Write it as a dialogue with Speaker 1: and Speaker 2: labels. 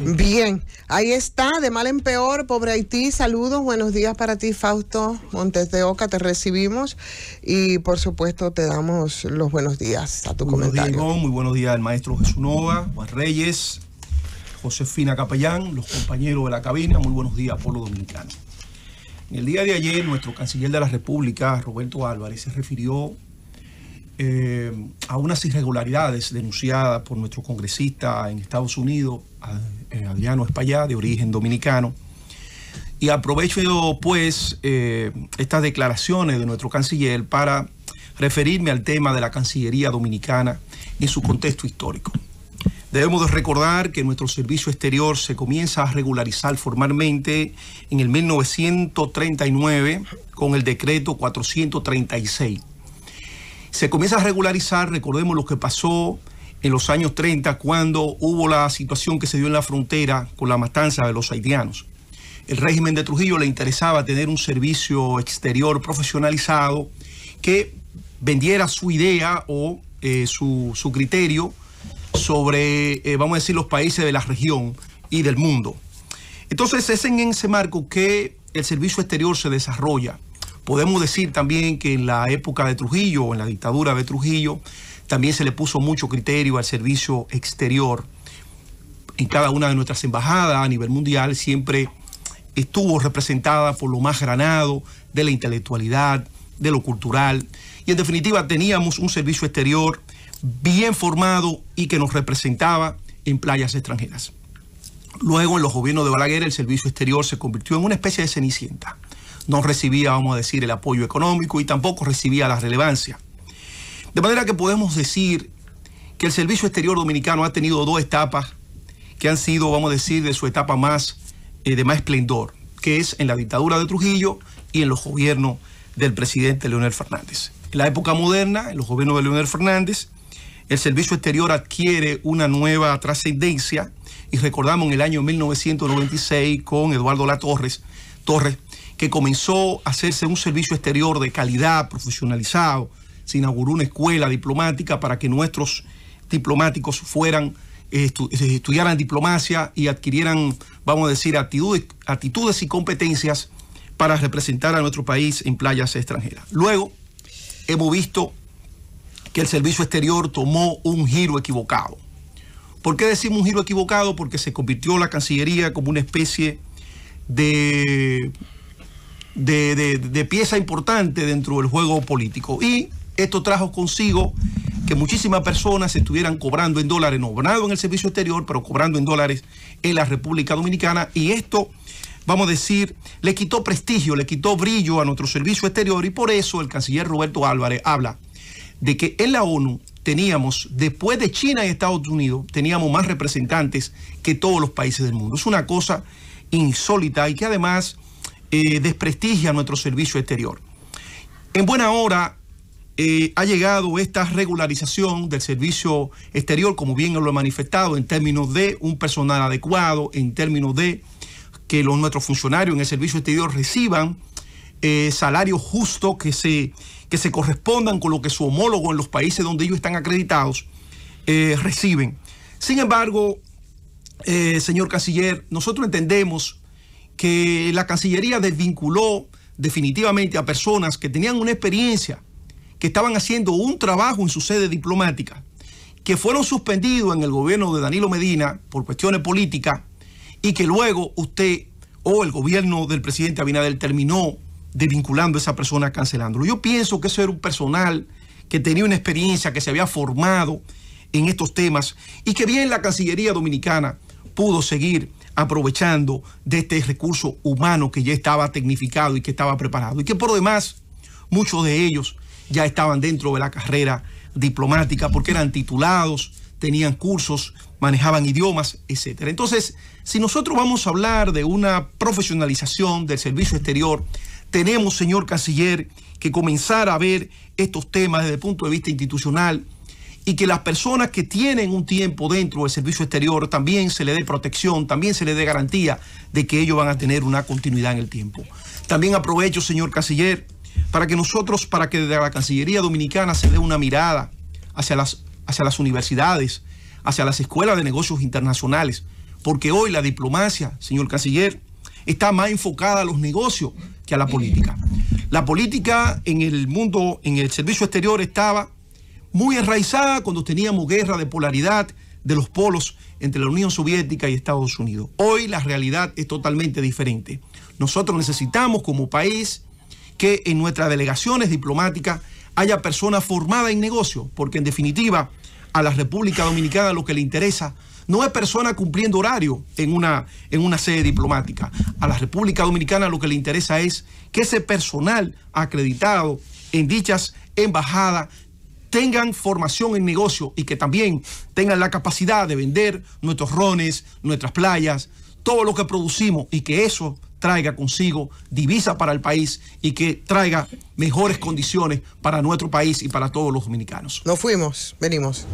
Speaker 1: Bien, ahí está, de mal en peor, pobre Haití. Saludos, buenos días para ti, Fausto Montes de Oca, te recibimos y por supuesto te damos los buenos días a tu buenos Días, muy buenos días al maestro Jesús Nova, Juan Reyes, Josefina Capellán, los compañeros de la cabina, muy buenos días, pueblo dominicano. En el día de ayer, nuestro canciller de la República, Roberto Álvarez, se refirió eh, a unas irregularidades denunciadas por nuestro congresista en Estados Unidos, eh, Adriano Espallá, de origen dominicano. Y aprovecho pues eh, estas declaraciones de nuestro canciller para referirme al tema de la Cancillería Dominicana en su contexto histórico. Debemos recordar que nuestro servicio exterior se comienza a regularizar formalmente en el 1939 con el decreto 436 se comienza a regularizar, recordemos lo que pasó en los años 30 cuando hubo la situación que se dio en la frontera con la matanza de los haitianos. El régimen de Trujillo le interesaba tener un servicio exterior profesionalizado que vendiera su idea o eh, su, criterio sobre, eh, vamos a decir, los países de la región y del mundo. Entonces es en ese marco que el servicio exterior se desarrolla Podemos decir también que en la época de Trujillo en la dictadura de Trujillo también se le puso mucho criterio al servicio exterior. En cada una de nuestras embajadas a nivel mundial siempre estuvo representada por lo más granado de la intelectualidad, de lo cultural. Y en definitiva teníamos un servicio exterior bien formado y que nos representaba en playas extranjeras. Luego, en los gobiernos de Balaguer, el servicio exterior se convirtió en una especie de cenicienta no recibía, vamos a decir, el apoyo económico y tampoco recibía la relevancia. De manera que podemos decir que el Servicio Exterior Dominicano ha tenido dos etapas que han sido, vamos a decir, de su etapa más eh, de más esplendor, que es en la dictadura de Trujillo y en los gobiernos del presidente Leonel Fernández. En la época moderna, en los gobiernos de Leonel Fernández, el servicio exterior adquiere una nueva trascendencia y recordamos en el año 1996 con Eduardo La Torres, que comenzó a hacerse un servicio exterior de calidad, profesionalizado. Se inauguró una escuela diplomática para que nuestros diplomáticos fueran, eh, eh, estudiaran diplomacia y adquirieran, vamos a decir, actitudes, actitudes y competencias para representar a nuestro país en playas extranjeras. Luego, hemos visto que el servicio exterior tomó un giro equivocado. ¿Por qué decimos un giro equivocado? Porque se convirtió la Cancillería como una especie de, de, pieza importante dentro del juego político. Y esto trajo consigo que muchísimas personas estuvieran cobrando en dólares, no en el servicio exterior, pero cobrando en dólares en la República Dominicana. Y esto, vamos a decir, le quitó prestigio, le quitó brillo a nuestro servicio exterior. Y por eso el canciller Roberto Álvarez habla de que en la ONU teníamos, después de China y Estados Unidos, teníamos más representantes que todos los países del mundo. Es una cosa insólita y que además eh, desprestigia nuestro servicio exterior. En buena hora eh, ha llegado esta regularización del servicio exterior, como bien lo he manifestado, en términos de un personal adecuado, en términos de que los, nuestros funcionarios en el servicio exterior reciban eh, salarios justos que se, que se correspondan con lo que su homólogo en los países donde ellos están acreditados eh, reciben. Sin embargo, eh, señor canciller, nosotros entendemos que la Cancillería desvinculó definitivamente a personas que tenían una experiencia, que estaban haciendo un trabajo en su sede diplomática, que fueron suspendidos en el gobierno de Danilo Medina por cuestiones políticas y que luego usted o el gobierno del presidente Abinader terminó desvinculando a esa persona, cancelándolo. Yo pienso que eso era un personal que tenía una experiencia, que se había formado en estos temas y que bien la Cancillería Dominicana pudo seguir aprovechando de este recurso humano que ya estaba tecnificado y que estaba preparado y que por demás muchos de ellos ya estaban dentro de la carrera diplomática porque eran titulados, tenían cursos, manejaban idiomas, etc. Entonces, si nosotros vamos a hablar de una profesionalización del servicio exterior, tenemos, señor canciller, que comenzar a ver estos temas desde el punto de vista institucional y que las personas que tienen un tiempo dentro del servicio exterior también se le dé protección, también se le dé garantía de que ellos van a tener una continuidad en el tiempo. También aprovecho, señor canciller, para que nosotros, para que desde la Cancillería Dominicana se dé una mirada hacia las, hacia las universidades, hacia las escuelas de negocios internacionales, porque hoy la diplomacia, señor canciller, está más enfocada a los negocios que a la política. La política en el mundo, en el servicio exterior, estaba muy enraizada cuando teníamos guerra de polaridad de los polos entre la Unión Soviética y Estados Unidos. Hoy la realidad es totalmente diferente. Nosotros necesitamos como país que en nuestras delegaciones diplomáticas haya personas formadas en negocios, porque en definitiva a la República Dominicana lo que le interesa no es persona cumpliendo horario en una, en una sede diplomática. A la República Dominicana lo que le interesa es que ese personal acreditado en dichas embajadas tengan formación en negocio y que también tengan la capacidad de vender nuestros rones, nuestras playas, todo lo que producimos y que eso traiga consigo divisa para el país y que traiga mejores condiciones para nuestro país y para todos los dominicanos. Nos fuimos, venimos.